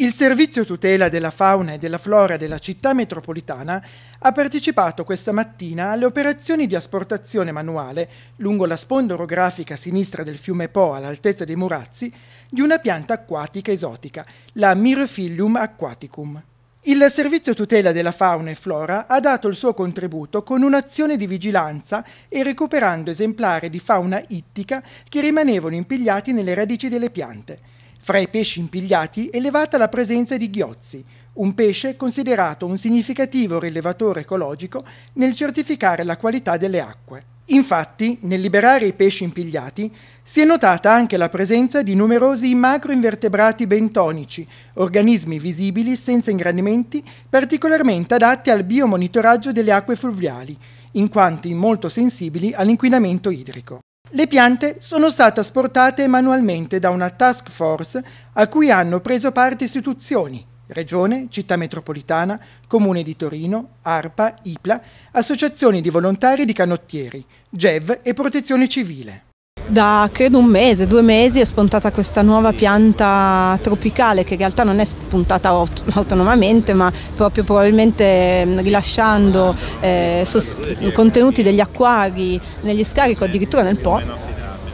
Il Servizio Tutela della Fauna e della Flora della città metropolitana ha partecipato questa mattina alle operazioni di asportazione manuale lungo la sponda orografica sinistra del fiume Po all'altezza dei Murazzi di una pianta acquatica esotica, la Myrophilium aquaticum. Il Servizio Tutela della Fauna e Flora ha dato il suo contributo con un'azione di vigilanza e recuperando esemplari di fauna ittica che rimanevano impigliati nelle radici delle piante. Fra i pesci impigliati è elevata la presenza di ghiozzi, un pesce considerato un significativo rilevatore ecologico nel certificare la qualità delle acque. Infatti, nel liberare i pesci impigliati, si è notata anche la presenza di numerosi macroinvertebrati bentonici, organismi visibili senza ingrandimenti particolarmente adatti al biomonitoraggio delle acque fluviali, in quanto molto sensibili all'inquinamento idrico. Le piante sono state asportate manualmente da una task force a cui hanno preso parte istituzioni, Regione, Città Metropolitana, Comune di Torino, ARPA, IPLA, associazioni di volontari di canottieri, GEV e Protezione Civile da credo un mese, due mesi è spuntata questa nuova pianta tropicale che in realtà non è spuntata aut- autonomamente ma proprio probabilmente mm, rilasciando eh, sost- contenuti degli acquari negli scarichi, addirittura nel Po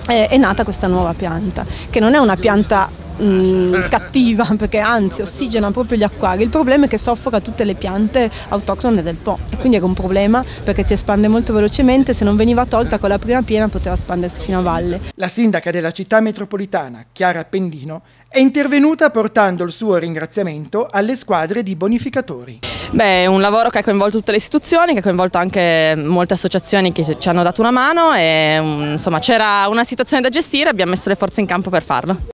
eh, è nata questa nuova pianta che non è una pianta mh, mm, cattiva perché anzi ossigena proprio gli acquari. Il problema è che soffoca tutte le piante autoctone del Po e quindi è un problema perché si espande molto velocemente, se non veniva tolta con la prima piena poteva espandersi fino a valle. La sindaca della città metropolitana, Chiara Appendino, è intervenuta portando il suo ringraziamento alle squadre di bonificatori. Beh, è un lavoro che ha coinvolto tutte le istituzioni, che ha coinvolto anche molte associazioni che ci hanno dato una mano e mm, insomma c'era una situazione da gestire e abbiamo messo le forze in campo per farlo.